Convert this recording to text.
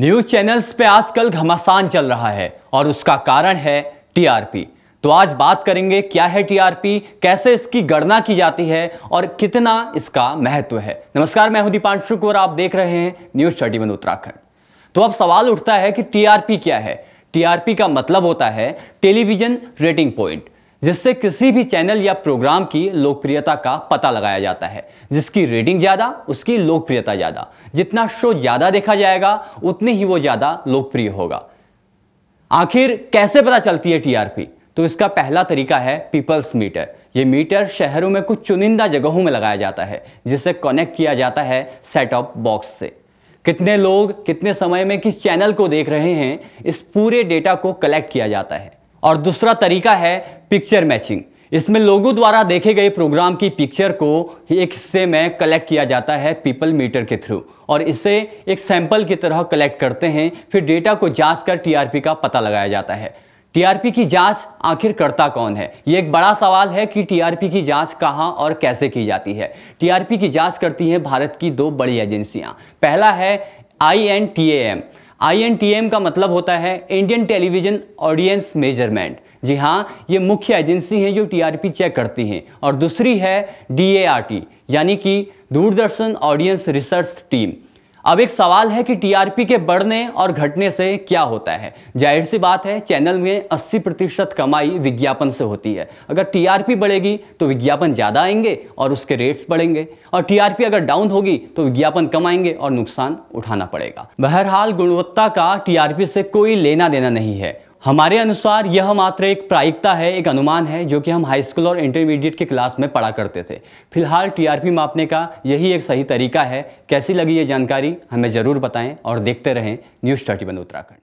news channels पे आजकल घमासान चल रहा है और उसका कारण है टीआरपी तो आज बात करेंगे क्या है टीआरपी कैसे इसकी गणना की जाती है और कितना इसका महत्व है नमस्कार मैं हूं दीपांशु और आप देख रहे हैं न्यूज थर्टी उत्तराखंड तो अब सवाल उठता है कि टीआरपी क्या है टीआरपी का मतलब होता है टेलीविजन रेटिंग पॉइंट जिससे किसी भी चैनल या प्रोग्राम की लोकप्रियता का पता लगाया जाता है जिसकी रेटिंग ज़्यादा उसकी लोकप्रियता ज़्यादा जितना शो ज़्यादा देखा जाएगा उतने ही वो ज़्यादा लोकप्रिय होगा आखिर कैसे पता चलती है टीआरपी तो इसका पहला तरीका है पीपल्स मीटर ये मीटर शहरों में कुछ चुनिंदा जगहों में लगाया जाता है जिसे कनेक्ट किया जाता है सेट बॉक्स से कितने लोग कितने समय में किस चैनल को देख रहे हैं इस पूरे डेटा को कलेक्ट किया जाता है और दूसरा तरीका है पिक्चर मैचिंग इसमें लोगों द्वारा देखे गए प्रोग्राम की पिक्चर को एक हिस्से में कलेक्ट किया जाता है पीपल मीटर के थ्रू और इसे एक सैंपल की तरह कलेक्ट करते हैं फिर डेटा को जांच कर टीआरपी का पता लगाया जाता है टीआरपी की जांच आखिर करता कौन है ये एक बड़ा सवाल है कि टीआरपी की जांच कहां और कैसे की जाती है टीआरपी की जांच करती हैं भारत की दो बड़ी एजेंसियां पहला है I N T M INTM का मतलब होता है इंडियन टेलीविजन ऑडियंस मेजरमेंट जी हाँ ये मुख्य एजेंसी हैं जो टीआरपी चेक करती हैं और दूसरी है डीएआरटी यानी कि दूरदर्शन ऑडियंस रिसर्च टीम अब एक सवाल है कि टीआरपी के बढ़ने और घटने से क्या होता है जाहिर सी बात है चैनल में 80 प्रतिशत कमाई विज्ञापन से होती है अगर टीआरपी बढ़ेगी तो विज्ञापन ज़्यादा आएंगे और उसके रेट्स बढ़ेंगे और टीआरपी अगर डाउन होगी तो विज्ञापन कम आएंगे और नुकसान उठाना पड़ेगा बहरहाल गुणवत्ता का टीआरपी से कोई लेना देना नहीं है हमारे अनुसार यह मात्र एक प्रायिकता है एक अनुमान है जो कि हम हाई स्कूल और इंटरमीडिएट के क्लास में पढ़ा करते थे फिलहाल टीआरपी मापने का यही एक सही तरीका है कैसी लगी ये जानकारी हमें ज़रूर बताएं और देखते रहें न्यूज़ थर्टी वन उत्तराखंड